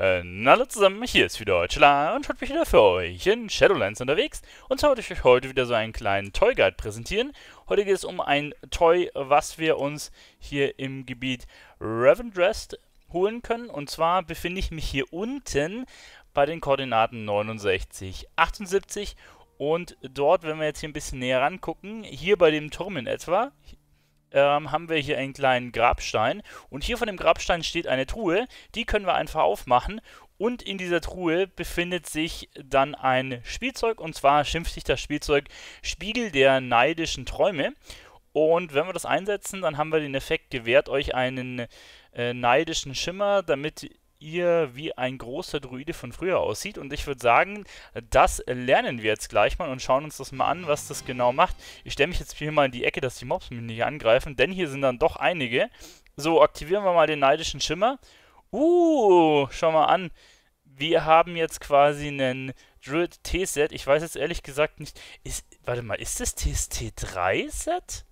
hallo äh, zusammen, hier ist wieder Deutschler und heute bin ich wieder für euch in Shadowlands unterwegs. Und zwar wollte ich euch heute wieder so einen kleinen Toy Guide präsentieren. Heute geht es um ein Toy, was wir uns hier im Gebiet Revendrest holen können. Und zwar befinde ich mich hier unten bei den Koordinaten 69, 78 und dort, wenn wir jetzt hier ein bisschen näher rangucken, hier bei dem Turm in etwa, ähm, haben wir hier einen kleinen Grabstein. Und hier von dem Grabstein steht eine Truhe. Die können wir einfach aufmachen. Und in dieser Truhe befindet sich dann ein Spielzeug. Und zwar schimpft sich das Spielzeug Spiegel der neidischen Träume. Und wenn wir das einsetzen, dann haben wir den Effekt gewährt euch einen äh, neidischen Schimmer, damit ihr wie ein großer Druide von früher aussieht. Und ich würde sagen, das lernen wir jetzt gleich mal und schauen uns das mal an, was das genau macht. Ich stelle mich jetzt hier mal in die Ecke, dass die Mobs mich nicht angreifen, denn hier sind dann doch einige. So, aktivieren wir mal den neidischen Schimmer. Uh, schau mal an. Wir haben jetzt quasi einen Druid T-Set. Ich weiß jetzt ehrlich gesagt nicht. Ist, warte mal, ist das T3-Set?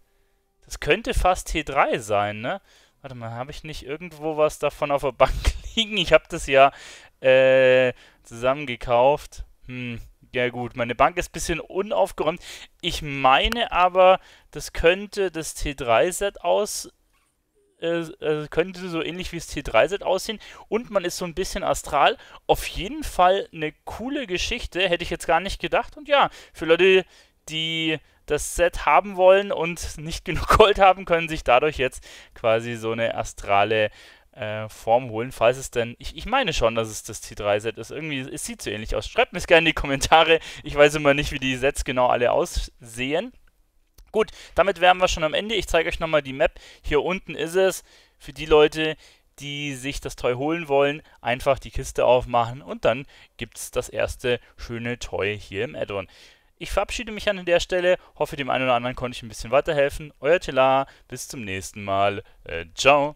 Das könnte fast T3 sein, ne? Warte mal, habe ich nicht irgendwo was davon auf der Bank kriegen. Ich habe das ja äh, zusammen gekauft. Hm, ja gut, meine Bank ist ein bisschen unaufgeräumt. Ich meine aber, das könnte das T3-Set aus... Äh, also könnte so ähnlich wie das T3-Set aussehen und man ist so ein bisschen astral. Auf jeden Fall eine coole Geschichte, hätte ich jetzt gar nicht gedacht. Und ja, für Leute, die das Set haben wollen und nicht genug Gold haben, können sich dadurch jetzt quasi so eine astrale äh, Form holen, falls es denn. Ich, ich meine schon, dass es das T3-Set ist. Irgendwie, es sieht so ähnlich aus. Schreibt mir es gerne in die Kommentare. Ich weiß immer nicht, wie die Sets genau alle aussehen. Gut, damit wären wir schon am Ende. Ich zeige euch nochmal die Map. Hier unten ist es. Für die Leute, die sich das Toy holen wollen, einfach die Kiste aufmachen und dann gibt es das erste schöne Toy hier im Addon. Ich verabschiede mich an der Stelle, hoffe dem einen oder anderen konnte ich ein bisschen weiterhelfen. Euer Tela, bis zum nächsten Mal. Äh, ciao.